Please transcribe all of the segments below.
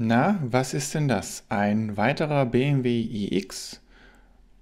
Na, was ist denn das? Ein weiterer BMW iX?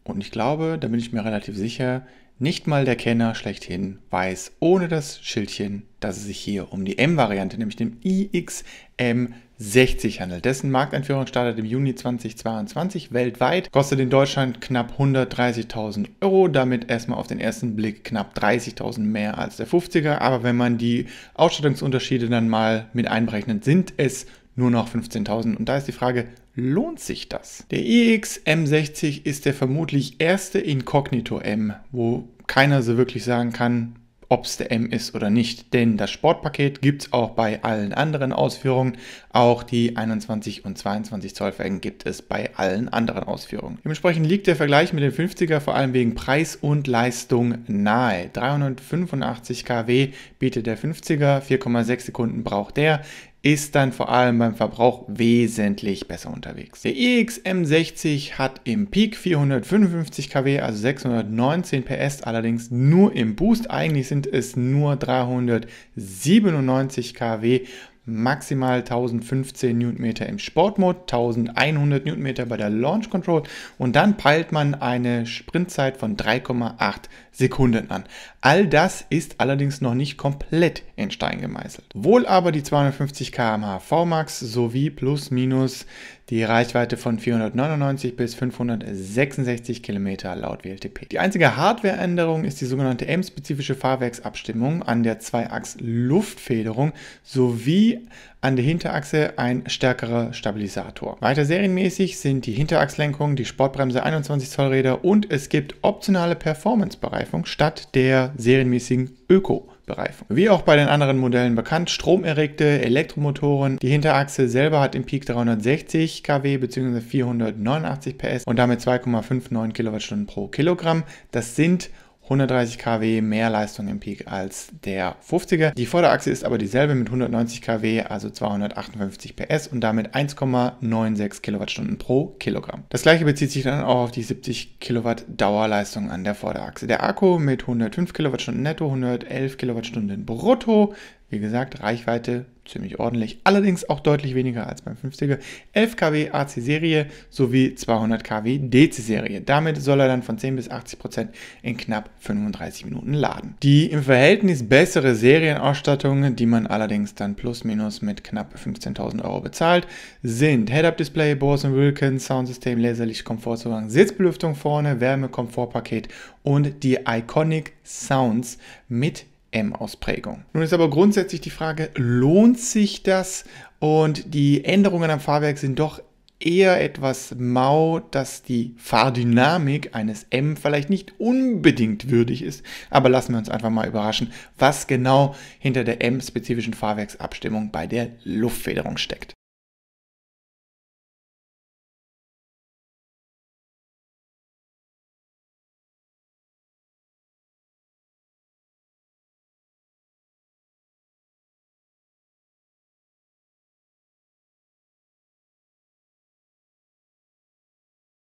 Und ich glaube, da bin ich mir relativ sicher, nicht mal der Kenner schlechthin weiß ohne das Schildchen, dass es sich hier um die M-Variante, nämlich dem iXM60 handelt. Dessen Markteinführung startet im Juni 2022 weltweit, kostet in Deutschland knapp 130.000 Euro, damit erstmal auf den ersten Blick knapp 30.000 mehr als der 50er. Aber wenn man die Ausstattungsunterschiede dann mal mit einberechnet, sind es nur noch 15.000. Und da ist die Frage, lohnt sich das? Der EX M60 ist der vermutlich erste Inkognito M, wo keiner so wirklich sagen kann, ob es der M ist oder nicht. Denn das Sportpaket gibt es auch bei allen anderen Ausführungen. Auch die 21 und 22 Zoll Felgen gibt es bei allen anderen Ausführungen. Dementsprechend liegt der Vergleich mit dem 50er vor allem wegen Preis und Leistung nahe. 385 kW bietet der 50er, 4,6 Sekunden braucht der ist dann vor allem beim Verbrauch wesentlich besser unterwegs. Der EXM60 hat im Peak 455 kW, also 619 PS, allerdings nur im Boost. Eigentlich sind es nur 397 kW maximal 1015 Newtonmeter im Sportmode, 1100 Newtonmeter bei der Launch Control und dann peilt man eine Sprintzeit von 3,8 Sekunden an. All das ist allerdings noch nicht komplett in Stein gemeißelt. Wohl aber die 250 km/h Vmax sowie plus minus die Reichweite von 499 bis 566 Kilometer laut WLTP. Die einzige Hardwareänderung ist die sogenannte M-spezifische Fahrwerksabstimmung an der Zweiachs-Luftfederung sowie an der Hinterachse ein stärkerer Stabilisator. Weiter serienmäßig sind die Hinterachslenkung, die Sportbremse 21 Zoll Räder und es gibt optionale Performance-Bereifung statt der serienmäßigen Öko. Bereifung. Wie auch bei den anderen Modellen bekannt, stromerregte Elektromotoren. Die Hinterachse selber hat im Peak 360 kW bzw. 489 PS und damit 2,59 Kilowattstunden pro Kilogramm. Das sind 130 kW mehr Leistung im Peak als der 50er. Die Vorderachse ist aber dieselbe mit 190 kW, also 258 PS und damit 1,96 Kilowattstunden pro Kilogramm. Das gleiche bezieht sich dann auch auf die 70 Kilowatt Dauerleistung an der Vorderachse. Der Akku mit 105 Kilowattstunden netto, 111 Kilowattstunden brutto wie gesagt, Reichweite ziemlich ordentlich, allerdings auch deutlich weniger als beim 50er. 11 kW AC-Serie sowie 200 kW DC-Serie. Damit soll er dann von 10 bis 80 Prozent in knapp 35 Minuten laden. Die im Verhältnis bessere Serienausstattung, die man allerdings dann plus minus mit knapp 15.000 Euro bezahlt, sind Head-Up-Display, Bose Wilkins, Soundsystem, Laserlicht, Komfortzugang, Sitzbelüftung vorne, Wärme, Komfortpaket und die Iconic Sounds mit M-Ausprägung. Nun ist aber grundsätzlich die Frage, lohnt sich das? Und die Änderungen am Fahrwerk sind doch eher etwas mau, dass die Fahrdynamik eines M vielleicht nicht unbedingt würdig ist, aber lassen wir uns einfach mal überraschen, was genau hinter der M-spezifischen Fahrwerksabstimmung bei der Luftfederung steckt.